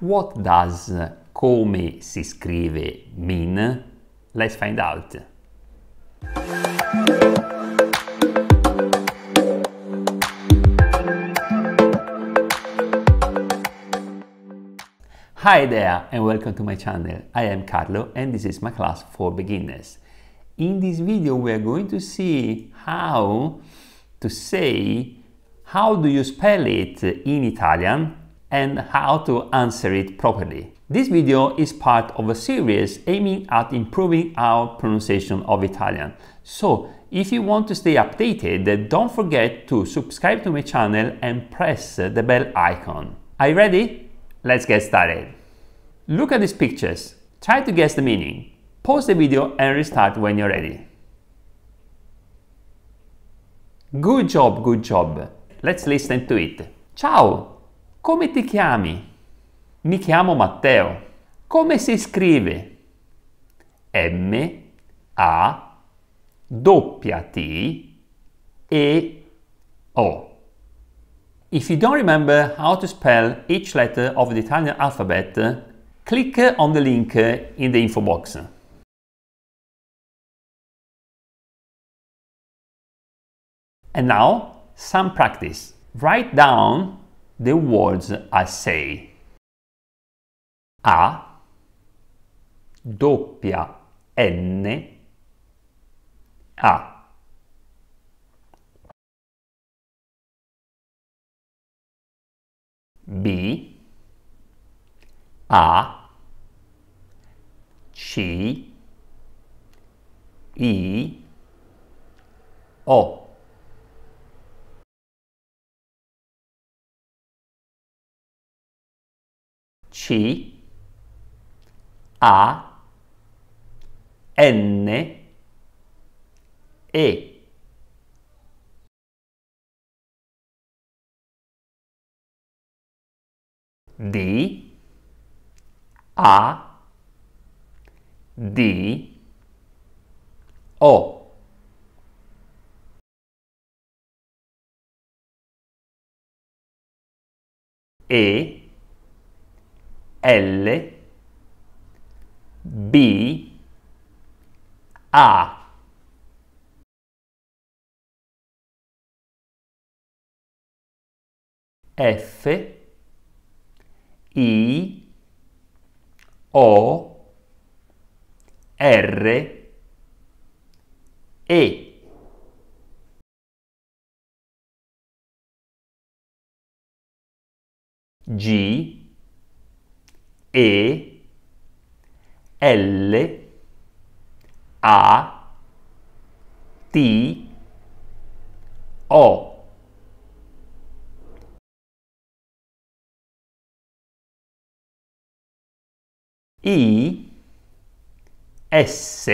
What does come si scrive mean? Let's find out. Hi there and welcome to my channel. I am Carlo and this is my class for beginners. In this video we are going to see how to say how do you spell it in Italian and how to answer it properly. This video is part of a series aiming at improving our pronunciation of Italian. So, if you want to stay updated, don't forget to subscribe to my channel and press the bell icon. Are you ready? Let's get started. Look at these pictures. Try to guess the meaning. Pause the video and restart when you're ready. Good job, good job. Let's listen to it. Ciao! Come ti chiami? Mi chiamo Matteo. Come si scrive? M A T E O. If you don't remember how to spell each letter of the Italian alphabet, click on the link in the info box. And now, some practice. Write down the words I say. A doppia N A B A C I O C A N E D A D O E l B A F I O R E G e L A T O I S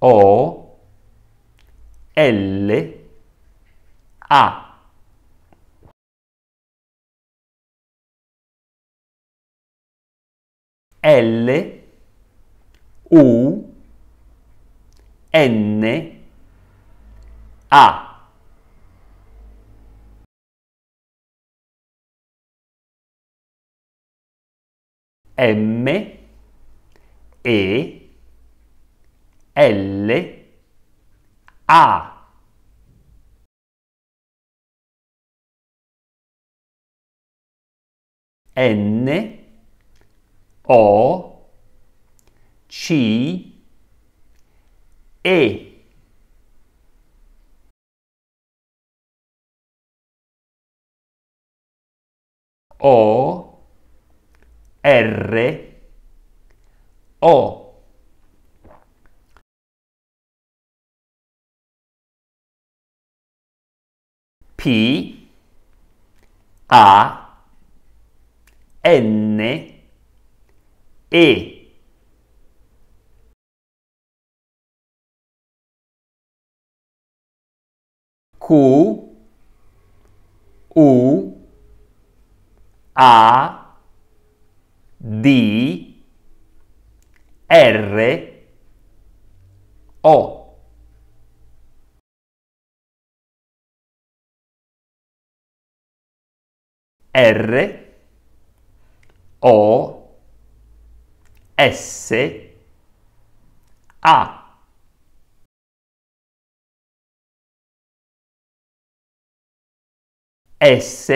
O L A L U N A M E L A N o, C, E. O, R, O. P, A, N, e Q U A D R O R O S A S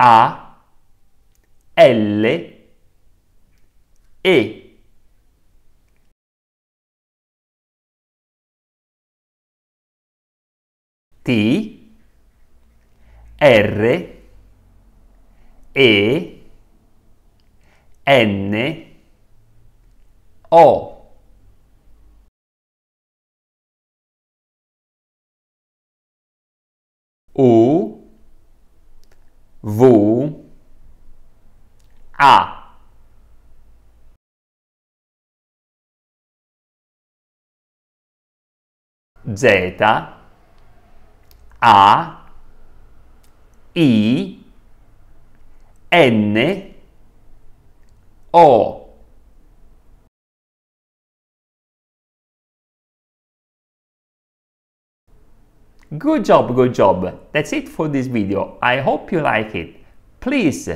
A L E T R E N O U V A Z A I N all. Good job, good job. That's it for this video. I hope you like it. Please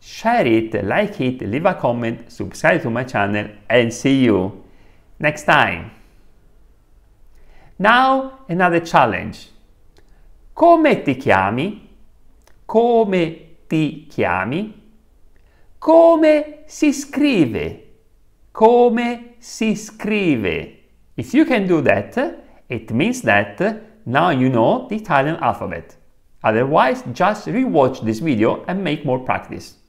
share it, like it, leave a comment, subscribe to my channel and see you next time. Now another challenge. Come ti chiami? Come ti chiami? Come si scrive? Come si scrive? If you can do that, it means that now you know the Italian alphabet. Otherwise, just rewatch this video and make more practice.